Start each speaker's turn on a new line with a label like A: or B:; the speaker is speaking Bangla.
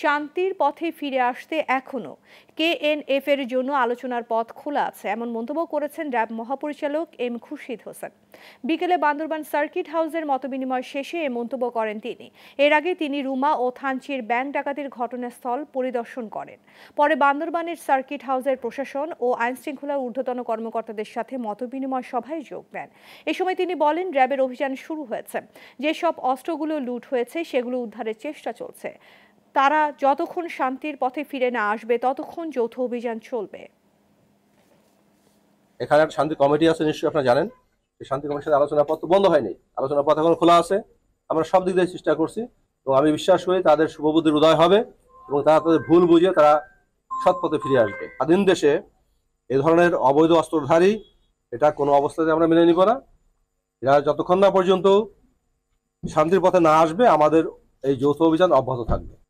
A: শান্তির পথে ফিরে আসতে এখনও কেএনএফ এর জন্য আলোচনার পথ খোলা আছে এমন মন্তব্য করেছেন র্যাব মহাপরিচালক এম খুরশিদ হোসেন বিকেলে বান্দরবান সার্কিট হাউসের মতবিনিময় শেষে এ মন্তব্য করেন তিনি এর আগে তিনি রুমা ও থানচির ব্যাংক ডাকাতির ঘটনাস্থল পরিদর্শন করেন পরে বান্দরবানের সার্কিট হাউসের প্রশাসন ও আইনশৃঙ্খলার ঊর্ধ্বতন কর্মকর্তাদের সাথে মতবিনিময় সভায় যোগ দেন এ সময় তিনি বলেন র্যাবের অভিযান শুরু হয়েছে যেসব অস্ত্রগুলো লুট হয়েছে সেগুলো উদ্ধারের চেষ্টা চলছে তারা যতক্ষণ শান্তির পথে ফিরে না আসবে ততক্ষণ যৌথ অভিযান চলবে
B: এখানে শান্তি কমিটি আছে নিশ্চয়ই আপনারা জানেন শান্তি কমিটির সাথে আলোচনা পথ বন্ধ হয়নি আলোচনা পথ এখন খোলা আছে আমরা সব দিক দিয়ে চেষ্টা করছি এবং আমি বিশ্বাস করি তাদের শুভবুদ্ধির উদয় হবে এবং তারা তাদের ভুল বুঝে তারা সৎ পথে ফিরে আসবে স্বাধীন দেশে এ ধরনের অবৈধ অস্ত্রধারী এটা কোনো অবস্থাতে আমরা মেনে নিব না এরা যতক্ষণ না পর্যন্ত শান্তির পথে না আসবে আমাদের এই যৌথ অভিযান অব্যাহত থাকবে